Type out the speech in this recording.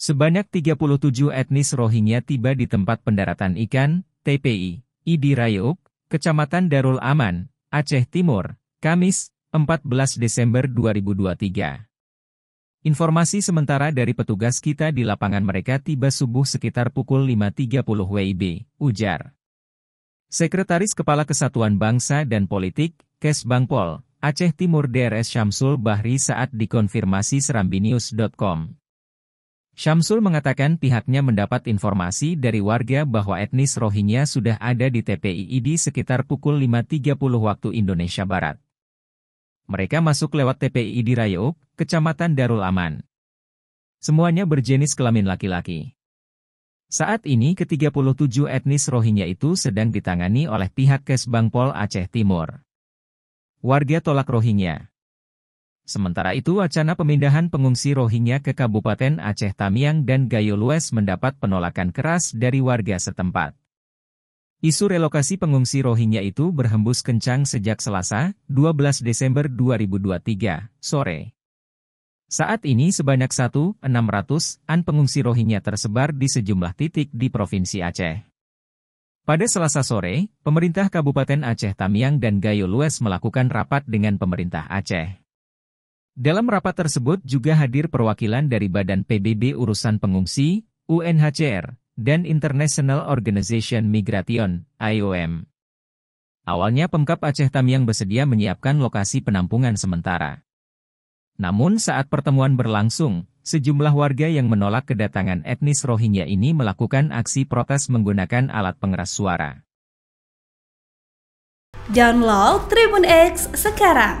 Sebanyak 37 etnis Rohingya tiba di tempat pendaratan ikan, TPI, Idi Rayuk, Kecamatan Darul Aman, Aceh Timur, Kamis, 14 Desember 2023. Informasi sementara dari petugas kita di lapangan mereka tiba subuh sekitar pukul 5.30 WIB, ujar. Sekretaris Kepala Kesatuan Bangsa dan Politik, Kes Bangpol, Aceh Timur DRS Syamsul Bahri saat dikonfirmasi serambinius.com. Syamsul mengatakan pihaknya mendapat informasi dari warga bahwa etnis Rohingya sudah ada di TPI ID sekitar pukul 5.30 waktu Indonesia Barat. Mereka masuk lewat TPI ID Kecamatan Darul Aman. Semuanya berjenis kelamin laki-laki. Saat ini ke-37 etnis Rohingya itu sedang ditangani oleh pihak Kesbangpol Aceh Timur. Warga tolak Rohingya. Sementara itu wacana pemindahan pengungsi Rohingya ke Kabupaten Aceh Tamiang dan Gayo Lues mendapat penolakan keras dari warga setempat. Isu relokasi pengungsi Rohingya itu berhembus kencang sejak Selasa, 12 Desember 2023, sore. Saat ini sebanyak 1.600-an pengungsi Rohingya tersebar di sejumlah titik di Provinsi Aceh. Pada Selasa sore, pemerintah Kabupaten Aceh Tamiang dan Gayo Lues melakukan rapat dengan pemerintah Aceh. Dalam rapat tersebut juga hadir perwakilan dari Badan PBB Urusan Pengungsi, UNHCR, dan International Organization Migration, IOM. Awalnya Pemkap Aceh Tamiang bersedia menyiapkan lokasi penampungan sementara. Namun saat pertemuan berlangsung, sejumlah warga yang menolak kedatangan etnis Rohingya ini melakukan aksi protes menggunakan alat pengeras suara. Download Tribun X sekarang